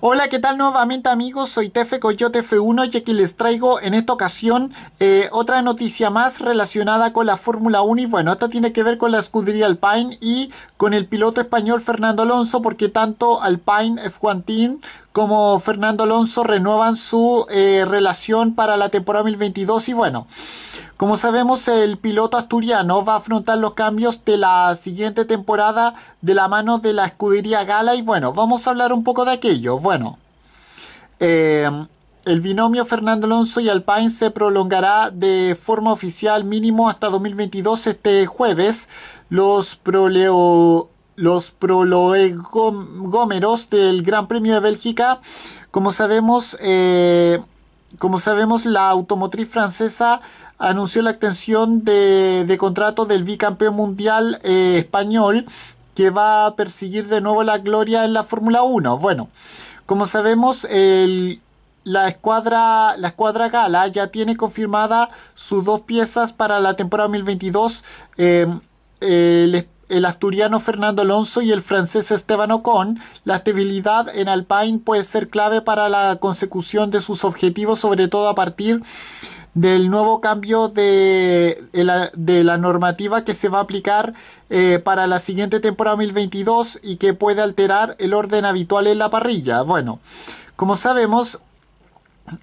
Hola, ¿qué tal nuevamente amigos? Soy Tefe Coyote F1 y aquí les traigo en esta ocasión eh, otra noticia más relacionada con la Fórmula 1 y bueno, esta tiene que ver con la escudería Alpine y con el piloto español Fernando Alonso porque tanto Alpine F1 como Fernando Alonso renuevan su eh, relación para la temporada 2022 y bueno... Como sabemos, el piloto asturiano va a afrontar los cambios de la siguiente temporada de la mano de la escudería Gala y bueno, vamos a hablar un poco de aquello. Bueno, em, el binomio Fernando Alonso y Alpine se prolongará de forma oficial mínimo hasta 2022 este jueves. Los proleo los del Gran Premio de Bélgica. Como sabemos, eh, como sabemos, la automotriz francesa anunció la extensión de, contrato del bicampeón mundial eh, español que va a perseguir de nuevo la gloria en la Fórmula 1. Bueno, como sabemos, la, escuadra, la escuadra Gala ya tiene confirmada sus dos piezas para la temporada 2022. Eh, eh el asturiano Fernando Alonso y el francés Esteban Ocon, la estabilidad en Alpine puede ser clave para la consecución de sus objetivos, sobre todo a partir del nuevo cambio de, de, la, normativa que se va a aplicar eh, para la siguiente temporada 2022 y que puede alterar el orden habitual en la parrilla. Bueno, como sabemos,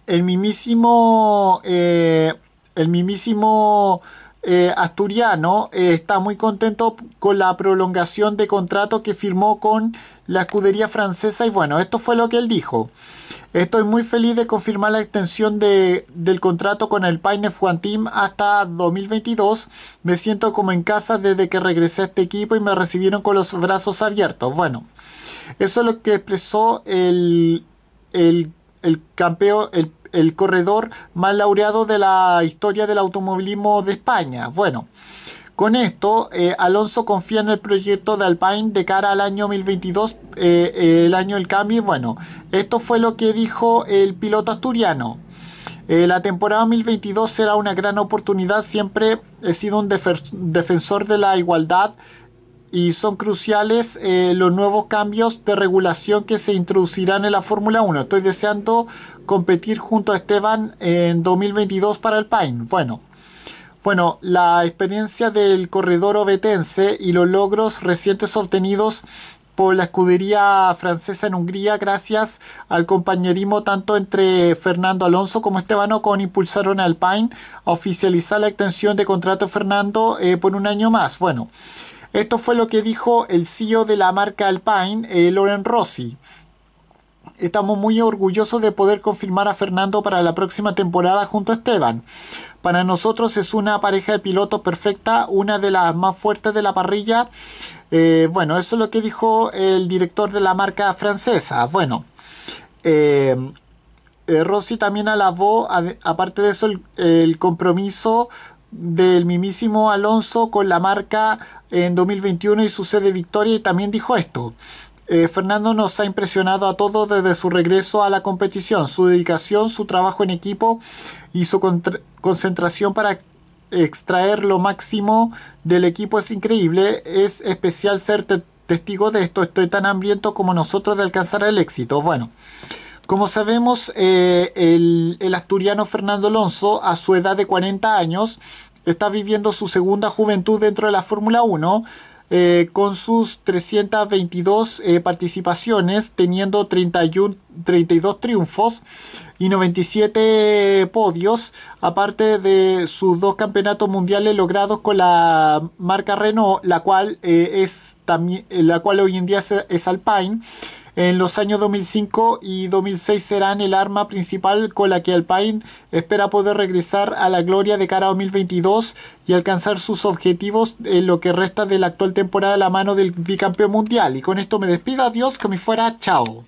el mismísimo, eh, el mismísimo eh, asturiano eh, está muy contento con la prolongación de contrato que firmó con la escudería francesa y bueno, esto fue lo que él dijo. Estoy muy feliz de confirmar la extensión de, del contrato con el Paine Team hasta 2022. Me siento como en casa desde que regresé a este equipo y me recibieron con los brazos abiertos. Bueno, eso es lo que expresó el, el, el campeón, el el corredor más laureado de la historia del automovilismo de España. Bueno, con esto, eh, Alonso confía en el proyecto de Alpine de cara al año 2022, eh, eh, el año del cambio. Y bueno, esto fue lo que dijo el piloto asturiano. la temporada 2022 será una gran oportunidad. Siempre he sido un defensor de la igualdad y son cruciales eh, los nuevos cambios de regulación que se introducirán en la Fórmula 1. Estoy deseando competir junto a Esteban en 2022 para el Bueno, bueno, la experiencia del corredor obetense y los logros recientes obtenidos por la escudería francesa en Hungría gracias al compañerismo tanto entre Fernando Alonso como Esteban Ocon impulsaron a Alpine a oficializar la extensión de contrato Fernando eh, por un año más. Bueno, esto fue lo que dijo el CEO de la marca Alpine, eh, Lauren Rossi. Estamos muy orgullosos de poder confirmar a Fernando para la próxima temporada junto a Esteban. Para nosotros es una pareja de pilotos perfecta, una de las más fuertes de la parrilla. Eh, bueno, eso es lo que dijo el director de la marca francesa. Bueno, eh, Rossi también alabó, aparte de eso, el compromiso del mismísimo Alonso con la marca en 2021 y su sede Victoria y también dijo esto. Eh, Fernando nos ha impresionado a todos desde su regreso a la competición, su dedicación, su trabajo en equipo y su concentración para extraer lo máximo del equipo es increíble. Es especial ser testigo de esto. Estoy tan hambriento como nosotros de alcanzar el éxito. Bueno, como sabemos, eh, el, asturiano Fernando Alonso, a su edad de 40 años, está viviendo su segunda juventud dentro de la Fórmula 1. Eh, con sus 322 eh, participaciones, teniendo 31, 32 triunfos y 97 podios, aparte de sus dos campeonatos mundiales logrados con la marca Renault, la cual, es, la cual hoy en día es Alpine. En los años 2005 y 2006 serán el arma principal con la que Alpine espera poder regresar a la gloria de cara a 2022 y alcanzar sus objetivos en lo que resta de la actual temporada a la mano del bicampeón mundial. Y con esto me despido, adiós, que me fuera, chao.